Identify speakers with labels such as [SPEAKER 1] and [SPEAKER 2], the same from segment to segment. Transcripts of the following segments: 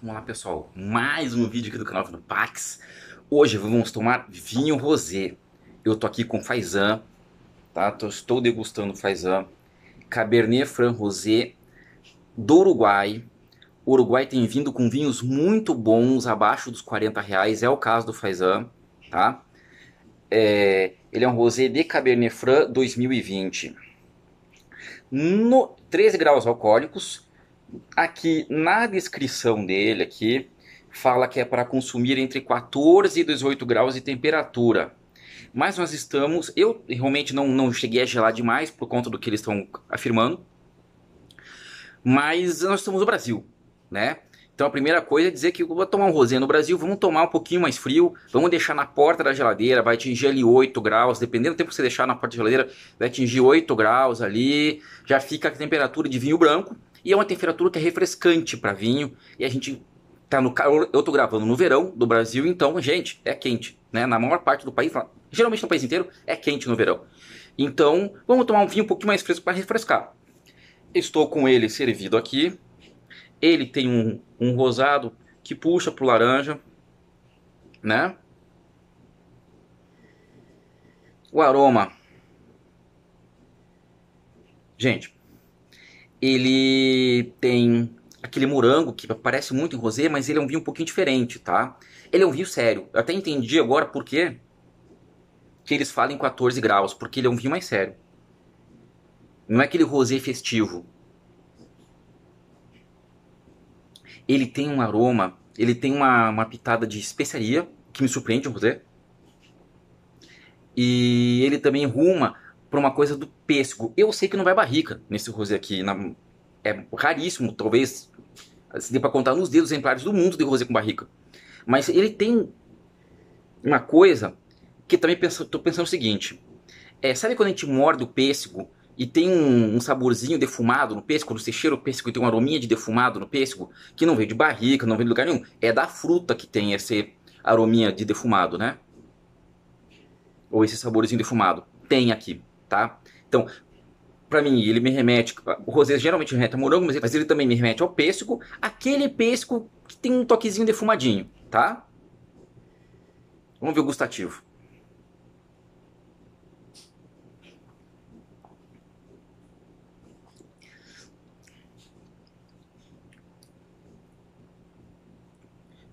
[SPEAKER 1] Vamos lá pessoal, mais um vídeo aqui do canal do Pax. Hoje vamos tomar vinho rosé. Eu tô aqui com Faisan, tá? estou degustando Faisan, Cabernet Franc Rosé do Uruguai. O Uruguai tem vindo com vinhos muito bons, abaixo dos 40 reais, é o caso do Faisan, tá? É, ele é um rosé de Cabernet Franc 2020. No 13 graus alcoólicos, Aqui na descrição dele aqui fala que é para consumir entre 14 e 18 graus de temperatura. Mas nós estamos, eu realmente não, não cheguei a gelar demais por conta do que eles estão afirmando. Mas nós estamos no Brasil, né? Então a primeira coisa é dizer que vou tomar um rosé no Brasil, vamos tomar um pouquinho mais frio, vamos deixar na porta da geladeira, vai atingir ali 8 graus, dependendo do tempo que você deixar na porta da geladeira, vai atingir 8 graus ali, já fica a temperatura de vinho branco, e é uma temperatura que é refrescante para vinho. E a gente tá no calor. Eu tô gravando no verão do Brasil, então, gente, é quente. Né? Na maior parte do país, geralmente no país inteiro, é quente no verão. Então, vamos tomar um vinho um pouquinho mais fresco para refrescar. Estou com ele servido aqui. Ele tem um, um rosado que puxa pro laranja, né? O aroma. Gente, ele tem aquele morango que parece muito em rosé, mas ele é um vinho um pouquinho diferente, tá? Ele é um vinho sério. Eu até entendi agora por quê que eles falam em 14 graus, porque ele é um vinho mais sério. Não é aquele rosé festivo. Ele tem um aroma, ele tem uma, uma pitada de especiaria, que me surpreende, um rosé. E ele também ruma para uma coisa do pêssego. Eu sei que não vai barrica nesse rosé aqui. Na, é raríssimo, talvez se dê para contar nos dedos exemplares do mundo de rosé com barrica. Mas ele tem uma coisa que também estou pensando o seguinte. É, sabe quando a gente morde o pêssego e tem um, um saborzinho defumado no pêssego, quando você cheira o pêssego e tem uma arominha de defumado no pêssego, que não vem de barrica, não vem de lugar nenhum. É da fruta que tem esse arominha de defumado, né? Ou esse saborzinho defumado. Tem aqui tá? Então, para mim, ele me remete. O rosé geralmente remete a morango, mas ele também me remete ao pêssego. Aquele pêssego que tem um toquezinho defumadinho, tá? Vamos ver o gustativo.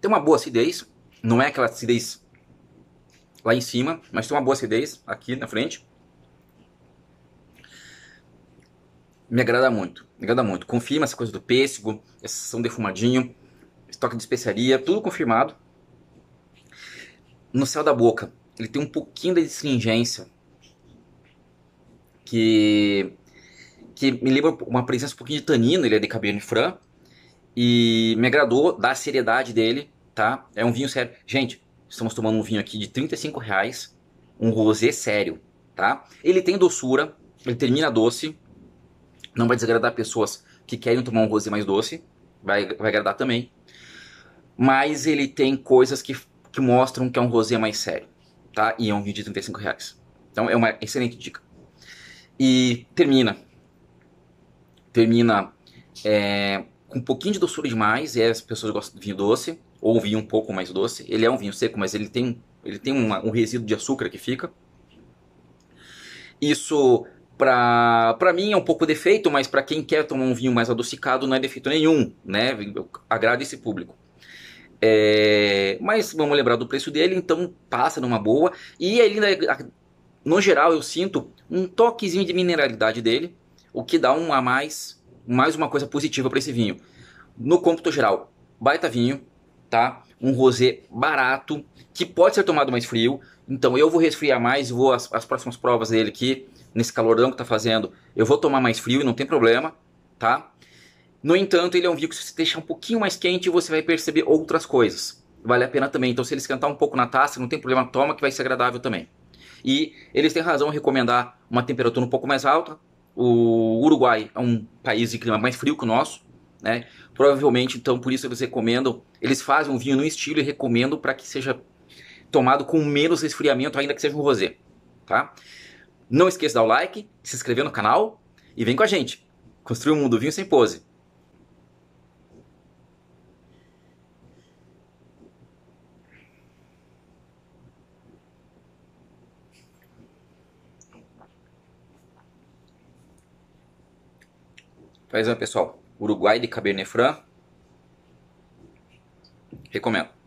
[SPEAKER 1] Tem uma boa acidez, não é aquela acidez lá em cima, mas tem uma boa acidez aqui na frente. me agrada muito, me agrada muito. Confirma essa coisa do pêssego, essa sessão defumadinho, estoque de especiaria, tudo confirmado. No céu da boca, ele tem um pouquinho da astringência que que me lembra uma presença um pouquinho de tanino, ele é de Cabernet Franc e me agradou da seriedade dele, tá? É um vinho sério. Gente, estamos tomando um vinho aqui de 35 reais, um rosé sério, tá? Ele tem doçura, ele termina doce, não vai desagradar pessoas que querem tomar um rosé mais doce, vai, vai agradar também. Mas ele tem coisas que, que mostram que é um rosé mais sério, tá? E é um vinho de 35 reais. Então é uma excelente dica. E termina. Termina é, com um pouquinho de doçura demais, e as pessoas gostam de vinho doce, ou um vinho um pouco mais doce. Ele é um vinho seco, mas ele tem, ele tem uma, um resíduo de açúcar que fica. Isso Pra, pra mim é um pouco defeito, mas para quem quer tomar um vinho mais adocicado não é defeito nenhum, né? Eu agrada esse público. É, mas vamos lembrar do preço dele, então passa numa boa. E ele ainda, no geral, eu sinto um toquezinho de mineralidade dele, o que dá um a mais, mais uma coisa positiva para esse vinho. No cômputo geral, baita vinho, tá? Um rosé barato, que pode ser tomado mais frio. Então eu vou resfriar mais, vou as, as próximas provas dele aqui nesse calorão que tá fazendo, eu vou tomar mais frio e não tem problema, tá? No entanto, ele é um vinho que se você deixar um pouquinho mais quente, você vai perceber outras coisas. Vale a pena também. Então, se ele esquentar um pouco na taça, não tem problema, toma que vai ser agradável também. E eles têm razão em recomendar uma temperatura um pouco mais alta. O Uruguai é um país de clima mais frio que o nosso, né? Provavelmente, então, por isso eles recomendam. Eles fazem um vinho no estilo e recomendam para que seja tomado com menos resfriamento, ainda que seja um rosé, tá? Não esqueça de dar o like, se inscrever no canal e vem com a gente. Construir um mundo vinho sem pose. Faz pessoal. Uruguai de Cabernet Franc. Recomendo.